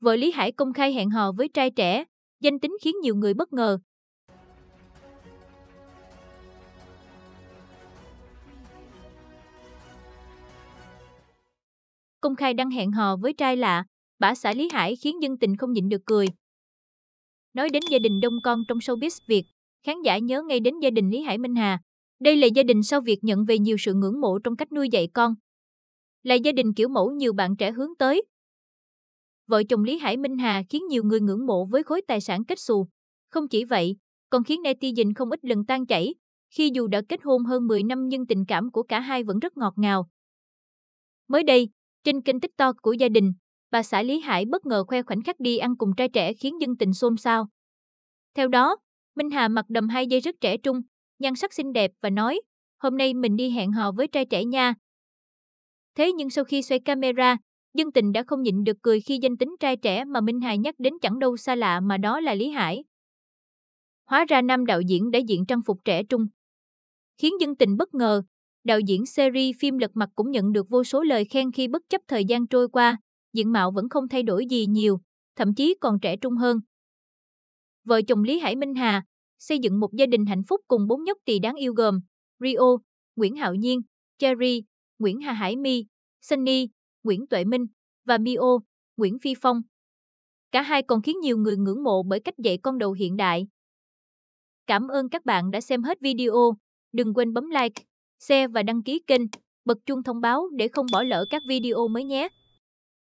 vợ Lý Hải công khai hẹn hò với trai trẻ, danh tính khiến nhiều người bất ngờ. Công khai đăng hẹn hò với trai lạ, bả xã Lý Hải khiến dân tình không nhịn được cười. Nói đến gia đình đông con trong showbiz Việt, khán giả nhớ ngay đến gia đình Lý Hải Minh Hà. Đây là gia đình sau việc nhận về nhiều sự ngưỡng mộ trong cách nuôi dạy con. Là gia đình kiểu mẫu nhiều bạn trẻ hướng tới, vợ chồng Lý Hải Minh Hà khiến nhiều người ngưỡng mộ với khối tài sản kết xù. Không chỉ vậy, còn khiến netizen không ít lần tan chảy, khi dù đã kết hôn hơn 10 năm nhưng tình cảm của cả hai vẫn rất ngọt ngào. Mới đây, trên kênh TikTok của gia đình, bà xã Lý Hải bất ngờ khoe khoảnh khắc đi ăn cùng trai trẻ khiến dân tình xôn xao. Theo đó, Minh Hà mặc đầm hai dây rất trẻ trung, nhan sắc xinh đẹp và nói, hôm nay mình đi hẹn hò với trai trẻ nha. Thế nhưng sau khi xoay camera, dân tình đã không nhịn được cười khi danh tính trai trẻ mà Minh Hà nhắc đến chẳng đâu xa lạ mà đó là Lý Hải. Hóa ra nam đạo diễn đã diện trang phục trẻ trung. Khiến dân tình bất ngờ, đạo diễn series phim Lật Mặt cũng nhận được vô số lời khen khi bất chấp thời gian trôi qua, diện mạo vẫn không thay đổi gì nhiều, thậm chí còn trẻ trung hơn. Vợ chồng Lý Hải Minh Hà xây dựng một gia đình hạnh phúc cùng bốn nhóc tỳ đáng yêu gồm Rio, Nguyễn Hạo Nhiên, Cherry, Nguyễn Hà Hải My, Sunny, Nguyễn Tuệ Minh và Mio, Nguyễn Phi Phong. Cả hai còn khiến nhiều người ngưỡng mộ bởi cách dạy con đầu hiện đại. Cảm ơn các bạn đã xem hết video. Đừng quên bấm like, share và đăng ký kênh, bật chuông thông báo để không bỏ lỡ các video mới nhé.